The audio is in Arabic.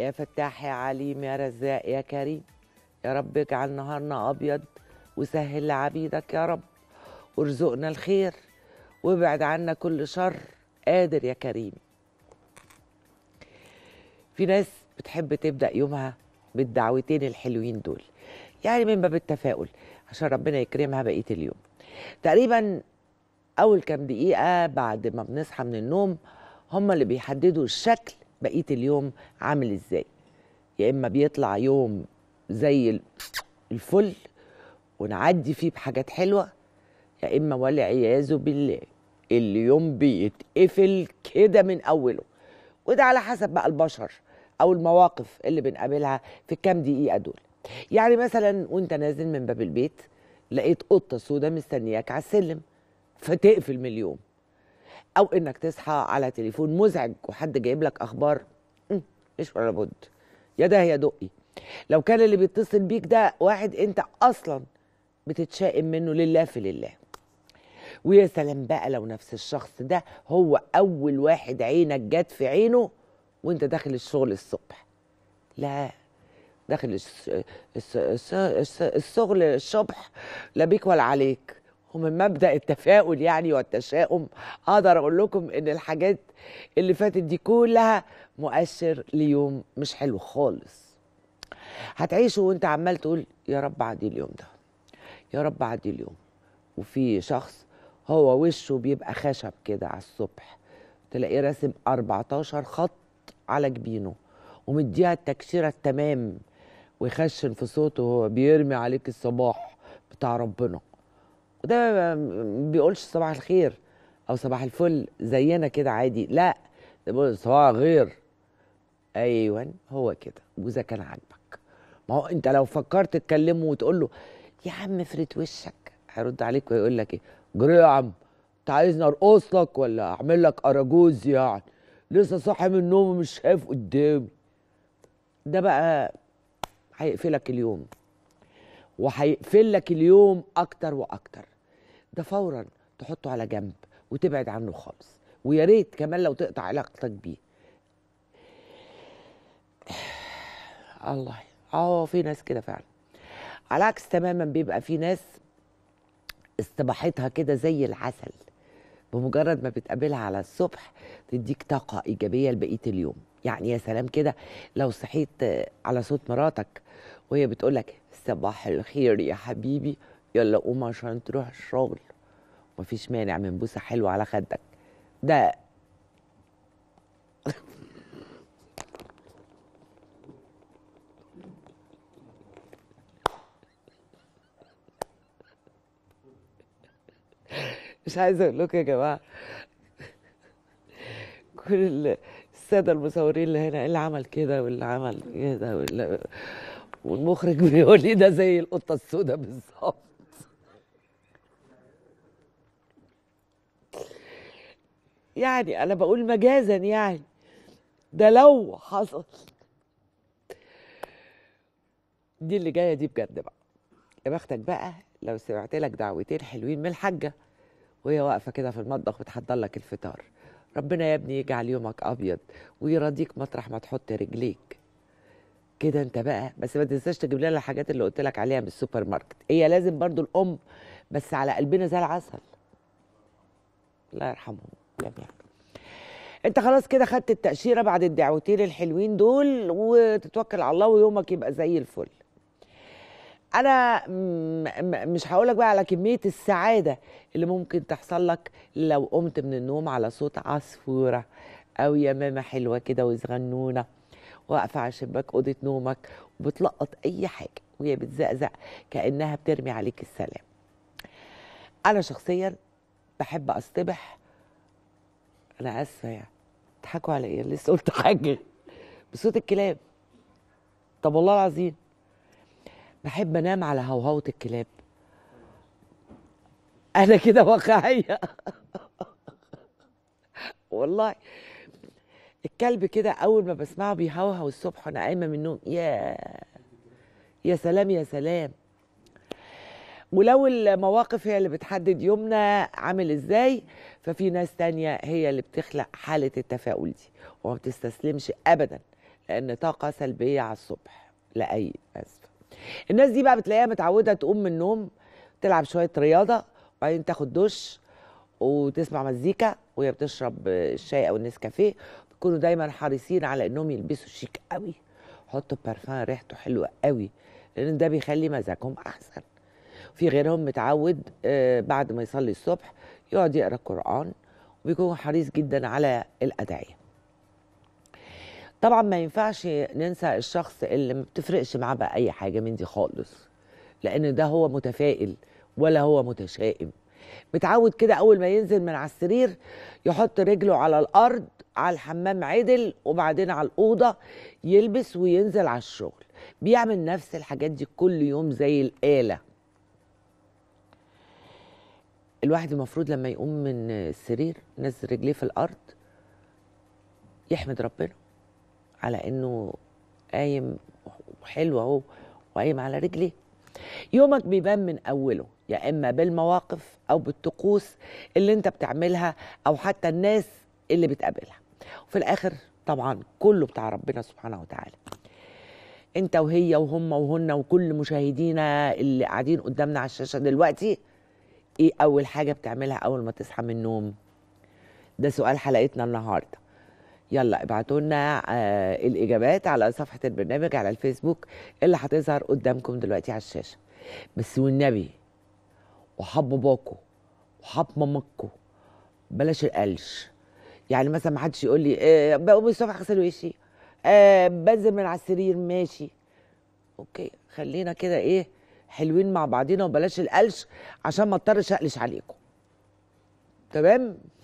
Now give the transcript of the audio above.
يا فتاح يا عليم يا رزاق يا كريم يا رب اجعل نهارنا أبيض وسهل لعبيدك يا رب وارزقنا الخير وابعد عنا كل شر قادر يا كريم في ناس بتحب تبدأ يومها بالدعوتين الحلوين دول يعني من باب التفاؤل عشان ربنا يكرمها بقية اليوم تقريبا أول كام دقيقة بعد ما بنصحى من النوم هم اللي بيحددوا الشكل بقيه اليوم عامل ازاي يا اما بيطلع يوم زي الفل ونعدي فيه بحاجات حلوه يا اما والعياذ بالله اليوم بيتقفل كده من اوله وده على حسب بقى البشر او المواقف اللي بنقابلها في الكام دقيقه دول يعني مثلا وانت نازل من باب البيت لقيت قطه سودا مستنياك على السلم فتقفل من اليوم او انك تصحى على تليفون مزعج وحد جايب لك اخبار مش ولا بد يا ده يا دقي لو كان اللي بيتصل بيك ده واحد انت اصلا بتتشائم منه لله في لله ويا سلام بقى لو نفس الشخص ده هو اول واحد عينك جت في عينه وانت داخل الشغل الصبح لا داخل الشغل الصبح لا بيك ولا عليك ومن مبدا التفاؤل يعني والتشاؤم اقدر اقول لكم ان الحاجات اللي فاتت دي كلها مؤشر ليوم مش حلو خالص هتعيشه وانت عمال تقول يا رب عدي اليوم ده يا رب عدي اليوم وفي شخص هو وشه بيبقى خشب كده على الصبح تلاقيه راسم 14 خط على جبينه ومديها التكسيره التمام ويخشن في صوته وهو بيرمي عليك الصباح بتاع ربنا وده ما بيقولش صباح الخير او صباح الفل زينا كده عادي لا صباح غير ايوه هو كده واذا كان عاجبك ما هو انت لو فكرت تكلمه وتقول له يا عم افرد وشك هيرد عليك ويقول لك ايه جري يا عم انت عايزني ارقص لك ولا اعمل لك اراجوز يعني لسه صاحي من النوم ومش شايف قدامي ده بقى هيقفلك اليوم وهيقفل لك اليوم اكتر واكتر ده فورا تحطه على جنب وتبعد عنه خالص ويا ريت كمان لو تقطع علاقتك بيه الله اه في ناس كده فعلا على عكس تماما بيبقى في ناس استباحتها كده زي العسل بمجرد ما بتقابلها على الصبح تديك طاقه ايجابيه لبقيه اليوم يعني يا سلام كده لو صحيت على صوت مراتك وهي بتقول لك صباح الخير يا حبيبي يلا قوم عشان تروح الشغل مفيش مانع من بوسه حلوه على خدك ده مش عايز اقول لكم يا جماعه كل الساده المصورين اللي هنا إيه اللي عمل كده واللي عمل كده واللي والمخرج بيقول لي ده زي القطه السوداء بالظبط يعني انا بقول مجازا يعني ده لو حصل دي اللي جايه دي بجد بقى يا بختك بقى لو سمعت لك دعوتين حلوين من الحاجه وهي واقفه كده في المطبخ بتحضر لك الفطار ربنا يا ابني يجعل يومك ابيض ويراضيك مطرح ما تحط رجليك كده انت بقى بس ما تنساش تجيب لنا الحاجات اللي قلت لك عليها من السوبر ماركت هي لازم برضو الام بس على قلبنا زي العسل الله يرحمهم جميعا انت خلاص كده خدت التاشيره بعد الدعوتين الحلوين دول وتتوكل على الله ويومك يبقى زي الفل انا مش هقولك بقى على كميه السعاده اللي ممكن تحصل لك لو قمت من النوم على صوت عصفوره او يا ماما حلوه كده وزغنونه واقفه على شباك اوضه نومك وبتلقط اي حاجه وهي بتزقزق كانها بترمي عليك السلام انا شخصيا بحب اصطبح انا اسفه يعني اضحكوا على لسه قلت حاجه بصوت الكلاب طب والله العظيم بحب انام على هوهوه الكلاب انا كده واقعيه والله الكلب كده اول ما بسمعه بيهوهو الصبح وانا قايمه من النوم يا يا سلام يا سلام ولو المواقف هي اللي بتحدد يومنا عامل ازاي ففي ناس تانية هي اللي بتخلق حالة التفاؤل دي وما بتستسلمش ابدا لان طاقة سلبية على الصبح لأي أسف الناس دي بقى بتلاقيها متعودة تقوم من النوم تلعب شوية رياضة وبعدين تاخد دش وتسمع مزيكا وهي بتشرب الشاي او النسكافيه بيكونوا دايما حريصين على انهم يلبسوا شيك قوي حطوا بارفان ريحته حلوه قوي لان ده بيخلي مزاجهم احسن في غيرهم متعود آه، بعد ما يصلي الصبح يقعد يقرا قران وبيكون حريص جدا على الادعيه طبعا ما ينفعش ننسى الشخص اللي ما بتفرقش معاه بقى اي حاجه من دي خالص لان ده هو متفائل ولا هو متشائم متعود كده اول ما ينزل من على السرير يحط رجله على الارض على الحمام عدل وبعدين على الاوضه يلبس وينزل على الشغل بيعمل نفس الحاجات دي كل يوم زي الاله الواحد المفروض لما يقوم من السرير نزل رجليه في الارض يحمد ربنا على انه قايم حلو اهو وقايم على رجليه يومك بيبان من اوله يا اما بالمواقف او بالطقوس اللي انت بتعملها او حتى الناس اللي بتقابلها وفي الاخر طبعا كله بتاع ربنا سبحانه وتعالى انت وهي وهم وهن وكل مشاهدينا اللي قاعدين قدامنا على الشاشه دلوقتي ايه اول حاجه بتعملها اول ما تصحى من النوم ده سؤال حلقتنا النهارده يلا ابعتوا لنا آه، الاجابات على صفحه البرنامج على الفيسبوك اللي هتظهر قدامكم دلوقتي على الشاشه بس والنبي وحب باكو وحب مامكو بلاش القلش يعني مثلا ما حدش يقول لي آه بقوم الصبح اغسل وشي آه بنزل من على السرير ماشي اوكي خلينا كده ايه حلوين مع بعضينا وبلاش القلش عشان ما اضطرش اقلش عليكم تمام